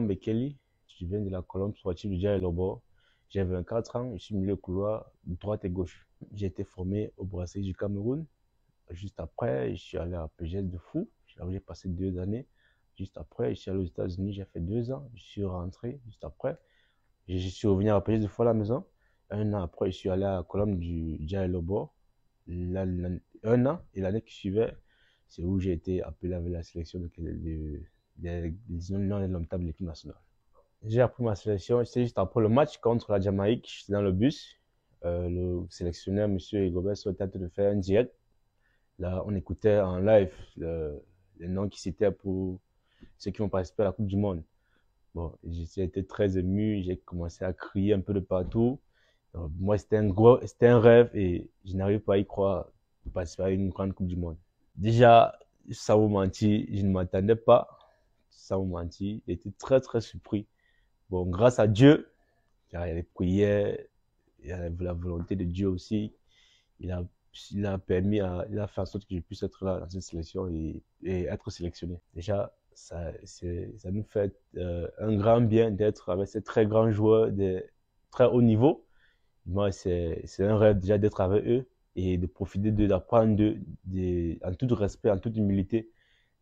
Morgan Bekeli, je viens de la colonne sportive du Jai Lobo. J'ai 24 ans, je suis milieu couloir droite et gauche. J'ai été formé au Brasserie du Cameroun. Juste après, je suis allé à PGS de Fou. J'ai passé deux années. Juste après, je suis allé aux États-Unis, j'ai fait deux ans. Je suis rentré juste après. Je suis revenu à PGS de Fou à la maison. Un an après, je suis allé à la colonne du Jai Lobo. Un an et l'année qui suivait, c'est où j'ai été appelé avec la sélection de, des, de l'équipe nationale. J'ai appris ma sélection, c'était juste après le match contre la Jamaïque, j'étais dans le bus. Euh, le sélectionneur, M. Gobert, souhaitait de faire un direct. Là, on écoutait en live le, les noms qui citaient pour ceux qui vont participer à la Coupe du Monde. Bon, j'ai été très ému, j'ai commencé à crier un peu de partout. Euh, moi, c'était un gros, c'était un rêve et je n'arrive pas à y croire de participer à une grande Coupe du Monde. Déjà, ça vous mentir, je ne m'attendais pas sans mentir, j'étais très très surpris. Bon, grâce à Dieu, car il y a les prières, il y a la volonté de Dieu aussi, il a, il a permis, à, il a fait en sorte que je puisse être là dans cette sélection et, être sélectionné. Déjà, ça, ça nous fait euh, un grand bien d'être avec ces très grands joueurs de très haut niveau. Moi, c'est un rêve déjà d'être avec eux et de profiter d'apprendre d'eux, en tout respect, en toute humilité,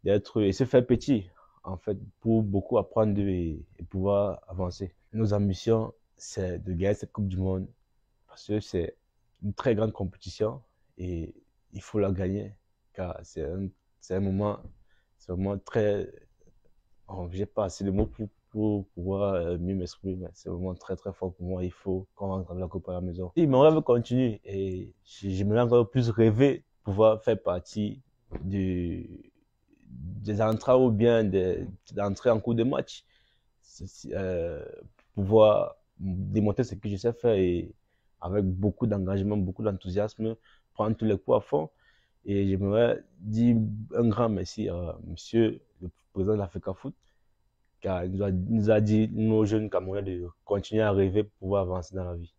d'être et se faire petit en fait, pour beaucoup apprendre et, pouvoir avancer. Nos ambitions, c'est de gagner cette Coupe du Monde parce que c'est une très grande compétition et il faut la gagner car c'est un, moment, c'est moment très. Oh, j'ai pas assez de mots pour, pour pouvoir euh, mieux m'exprimer, mais c'est vraiment très très fort pour moi. Il faut qu'on rentre la Coupe à la maison. Et mon rêve continue et j'aimerais encore plus rêver pouvoir faire partie du des entrées ou bien d'entrer en cours de match, euh, pouvoir démontrer ce que je sais faire et avec beaucoup d'engagement, beaucoup d'enthousiasme, prendre tous les coups à fond. Et j'aimerais dire un grand merci à monsieur le président de l'Africa Foot, car nous a, nous a dit, nos jeunes Camerounais, de continuer à rêver pour pouvoir avancer dans la vie.